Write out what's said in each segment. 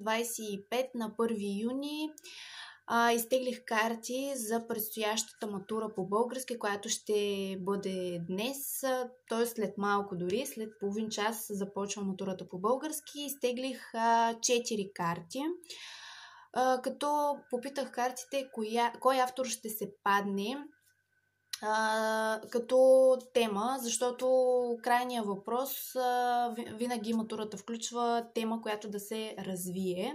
25 на 1 юни а, изтеглих карти за предстоящата матура по български, която ще бъде днес, т.е. след малко дори, след половин час започва матурата по български. Изтеглих а, 4 карти. като попитах картите коя, кой автор ще се падне а, като тема, защото крайния въпрос а, винаги матурата включва тема, която да се развие,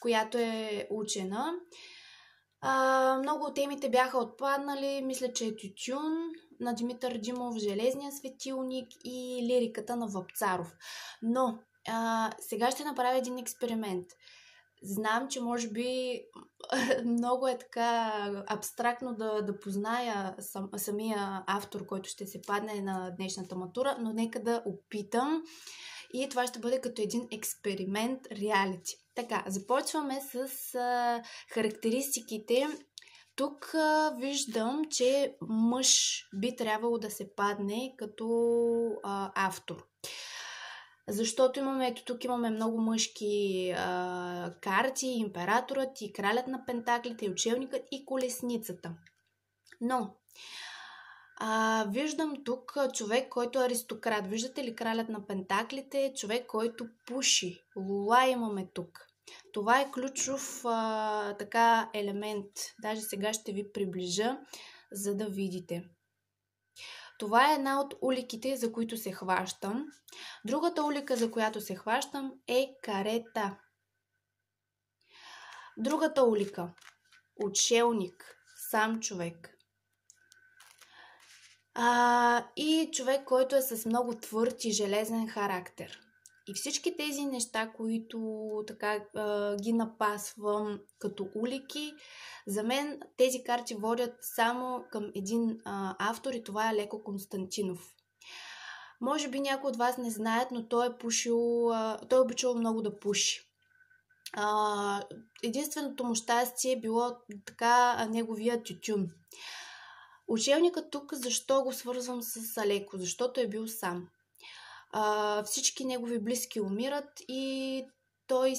която е учена. А, много от темите бяха отпаднали, мисля, че е Тютюн на Димитър Димов, Железния светилник и лириката на Въпцаров. Но а, сега ще направя един експеримент. Знам, че може би много е така абстрактно да, да позная сам, самия автор, който ще се падне на днешната матура, но нека да опитам. И това ще бъде като един експеримент реалити. Така, започваме с а, характеристиките. Тук а, виждам, че мъж би трябвало да се падне като а, автор. Защото имаме, ето тук имаме много мъжки а, карти, императорът и кралят на пентаклите, и учебникът, и колесницата. Но, а, виждам тук човек, който е аристократ. Виждате ли кралят на пентаклите? Човек, който пуши. Лула имаме тук. Това е ключов а, така елемент. Даже сега ще ви приближа, за да видите. Това е една от уликите, за които се хващам. Другата улика, за която се хващам е карета. Другата улика отшелник, сам човек. А, и човек, който е с много твърд и железен характер. И всички тези неща, които така ги напасвам като улики, за мен тези карти водят само към един автор и това е Леко Константинов. Може би някои от вас не знаят, но той е пушил, той е обичал много да пуши. единственото му щастие е било така неговия тютюн. Учебникът тук защо го свързвам с Алеко? Защото е бил сам а, всички негови близки умират и той,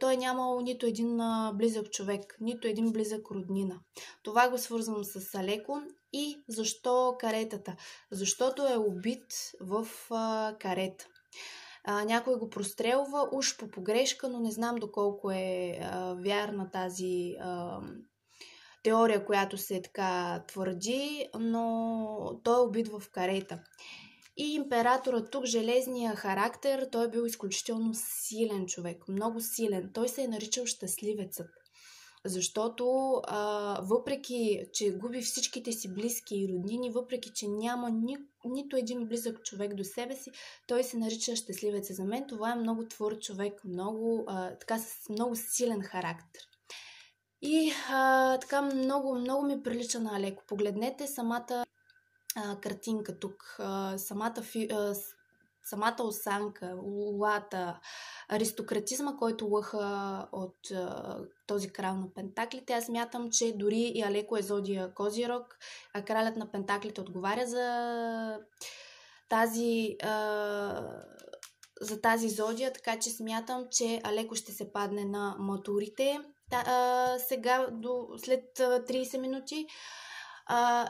той е нямал нито един а, близък човек, нито един близък роднина. Това го свързвам с Алеко и защо каретата? Защото е убит в а, карета. А, някой го прострелва, уж по погрешка, но не знам доколко е а, вярна тази а, теория, която се така твърди, но той е убит в карета. И императорът тук, железния характер, той е бил изключително силен човек, много силен. Той се е наричал щастливецът. Защото а, въпреки, че губи всичките си близки и роднини, въпреки, че няма ни, нито един близък човек до себе си, той се нарича щастливец. За мен това е много твор човек, много, а, така, с много силен характер. И а, така много, много ми прилича на Алеко. Погледнете самата а, картинка тук. А, самата, фи, а, самата осанка, лулата, аристократизма, който лъха от а, този крал на пентаклите. Аз мятам, че дори и Алеко е зодия Козирог, а кралят на пентаклите отговаря за тази а, за тази зодия, така че смятам, че алеко ще се падне на матурите. Та, а, сега, до, след 30 минути. А,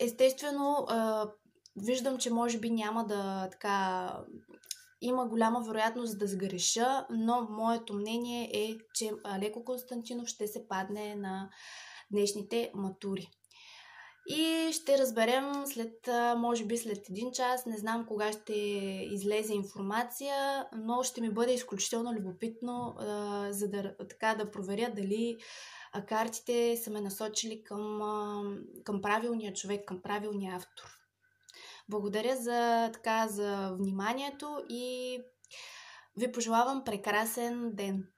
естествено, а, виждам, че може би няма да така. Има голяма вероятност да сгреша, но моето мнение е, че Леко Константинов ще се падне на днешните матури. И ще разберем след, може би след един час, не знам кога ще излезе информация, но ще ми бъде изключително любопитно, а, за да, така, да проверя дали картите са ме насочили към, а, към правилния човек, към правилния автор. Благодаря за, така, за вниманието и ви пожелавам прекрасен ден!